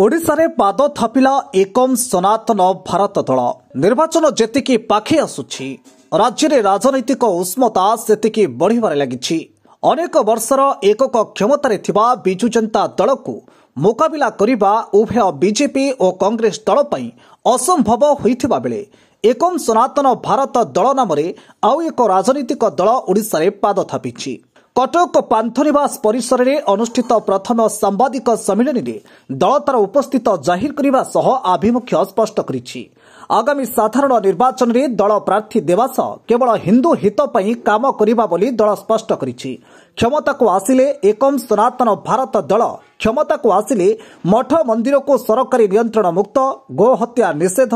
ଓଡ଼ିଶାରେ ପାଦ ଥାପିଲା ଏକମ୍ ସନାତନ ଭାରତ ଦଳ ନିର୍ବାଚନ ଯେତିକି ପାଖେଇ ଆସୁଛି ରାଜ୍ୟରେ ରାଜନୈତିକ ଉଷ୍ମତା ସେତିକି ବଢ଼ିବାରେ ଲାଗିଛି ଅନେକ ବର୍ଷର ଏକକ କ୍ଷମତାରେ ଥିବା ବିଜୁ ଜନତା ଦଳକୁ ମୁକାବିଲା କରିବା ଉଭୟ ବିଜେପି ଓ କଂଗ୍ରେସ ଦଳ ପାଇଁ ଅସମ୍ଭବ ହୋଇଥିବା ବେଳେ ଏକମ୍ ସନାତନ ଭାରତ ଦଳ ନାମରେ ଆଉ ଏକ ରାଜନୈତିକ ଦଳ ଓଡ଼ିଶାରେ ପାଦ ଥାପିଛି କଟକ ପାନ୍ଥନିବାସ ପରିସରରେ ଅନୁଷ୍ଠିତ ପ୍ରଥମ ସାମ୍ବାଦିକ ସମ୍ମିଳନୀରେ ଦଳ ତା'ର ଉପସ୍ଥିତ ଜାହିର କରିବା ସହ ଆଭିମୁଖ୍ୟ ସ୍ୱଷ୍ଟ କରିଛି ଆଗାମୀ ସାଧାରଣ ନିର୍ବାଚନରେ ଦଳ ପ୍ରାର୍ଥୀ ଦେବା ସହ କେବଳ ହିନ୍ଦୁ ହିତ ପାଇଁ କାମ କରିବା ବୋଲି ଦଳ ସ୍ୱଷ୍ଟ କରିଛି କ୍ଷମତାକୁ ଆସିଲେ ଏକମ୍ ସନାତନ ଭାରତ ଦଳ କ୍ଷମତାକୁ ଆସିଲେ ମଠ ମନ୍ଦିରକୁ ସରକାରୀ ନିୟନ୍ତ୍ରଣ ମୁକ୍ତ ଗୋହତ୍ୟା ନିଷେଧ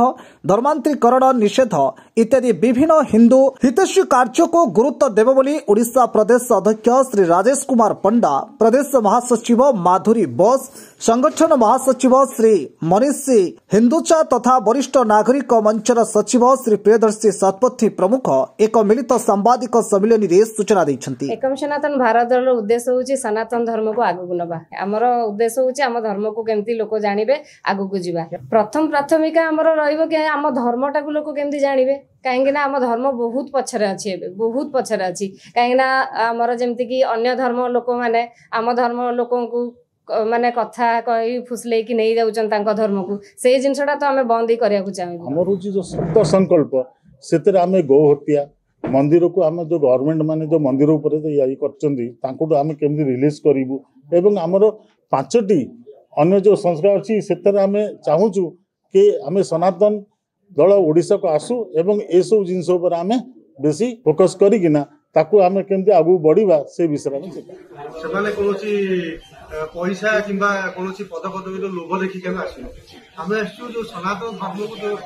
ଧର୍ମାନ୍ତରୀକରଣ ନିଷେଧ ଇତ୍ୟାଦି ବିଭିନ୍ନ ହିନ୍ଦୁ ହିତେଶୀ କାର୍ଯ୍ୟକୁ ଗୁରୁତ୍ୱ ଦେବ ବୋଲି ଓଡ଼ିଶା ପ୍ରଦେଶ ଅଧ୍ୟକ୍ଷ ଶ୍ରୀ ରାଜେଶ କୁମାର ପଣ୍ଡା ପ୍ରଦେଶ ମହାସଚିବ ମାଧୁରୀ ବୋଷ ସଂଗଠନ ମହାସଚିବ ଶ୍ରୀ ମନୀଷ ସିଂ ହିନ୍ଦୁଚା ତଥା ବରିଷ୍ଠ ନାଗରିକ ମଞ୍ଚର ସଚିବ ଶ୍ରୀ ପ୍ରିୟଦର୍ଶୀ ଶତପଥୀ ପ୍ରମୁଖ ଏକ ମିଳିତ ସାମ୍ବାଦିକ ସମ୍ମିଳନୀରେ ସୂଚନା ଦେଇଛନ୍ତି ଏକମ ସନାତନ ଭାରତର ଉଦ୍ଦେଶ୍ୟ ହେଉଛି ସନାତନ ଧର୍ମକୁ ଆଗକୁ ନେବା ଆମର ଉଦ୍ଦେଶ୍ୟ ହେଉଛି ଆମ ଧର୍ମକୁ କେମିତି ଲୋକ ଜାଣିବେ ଆଗକୁ ଯିବା ପ୍ରଥମ ପ୍ରାଥମିକା ଆମର ରହିବ କି ଆମ ଧର୍ମଟାକୁ ଲୋକ କେମିତି ଜାଣିବେ କାହିଁକିନା ଆମ ଧର୍ମ ବହୁତ ପଛରେ ଅଛି ଏବେ ବହୁତ ପଛରେ ଅଛି କାହିଁକିନା ଆମର ଯେମିତିକି ଅନ୍ୟ ଧର୍ମ ଲୋକମାନେ ଆମ ଧର୍ମ ଲୋକଙ୍କୁ ମାନେ କଥା କହି ଫୁସଲେଇକି ନେଇଯାଉଛନ୍ତି ତାଙ୍କ ଧର୍ମକୁ ସେଇ ଜିନିଷଟା ତ ଆମେ ବନ୍ଦ ହିଁ କରିବାକୁ ଚାହୁଁଛୁ ଆମର ହେଉଛି ସତ ସଂକଳ୍ପ ସେଥିରେ ଆମେ ଗୋହତ୍ୟା ମନ୍ଦିରକୁ ଆମେ ଯେଉଁ ଗଭର୍ଣ୍ଣମେଣ୍ଟ ମାନେ ଯେଉଁ ମନ୍ଦିର ଉପରେ ଇଏ କରିଛନ୍ତି ତାଙ୍କଠୁ ଆମେ କେମିତି ରିଲିଜ୍ କରିବୁ ଏବଂ ଆମର ପାଞ୍ଚଟି ଅନ୍ୟ ଯେଉଁ ସଂସ୍କାର ଅଛି ସେଥିରେ ଆମେ ଚାହୁଁଛୁ କି ଆମେ ସନାତନ ଦଳ ଓଡ଼ିଶାକୁ ଆସୁ ଏବଂ ଏସବୁ ଜିନିଷ ଉପରେ ଆମେ ବେଶୀ ଫୋକସ୍ କରିକିନା ତାକୁ ଆମେ କେମିତି ଆଗକୁ ବଢ଼ିବା ସେ ବିଷୟରେ ଆମେ ସେମାନେ କୌଣସି ପଇସା କିମ୍ବା କୌଣସି ପଦପଦବୀର ଲୋଭ ଦେଖିକି ଆମେ ଆସୁ ଆମେ ଆସୁଛୁ ଯେଉଁ ସନାତନ ଧର୍ମକୁ ଯେଉଁ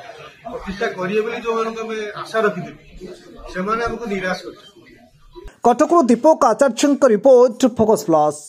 ଆଶା ରଖିଥିଲୁ ସେମାନେ ଆମକୁ ନିରାଶ କରିଛନ୍ତି କଟକରୁ ଦୀପକ ଆଚାର୍ଯ୍ୟଙ୍କ ରିପୋର୍ଟ ଫୋକସ୍ ପ୍ଲସ୍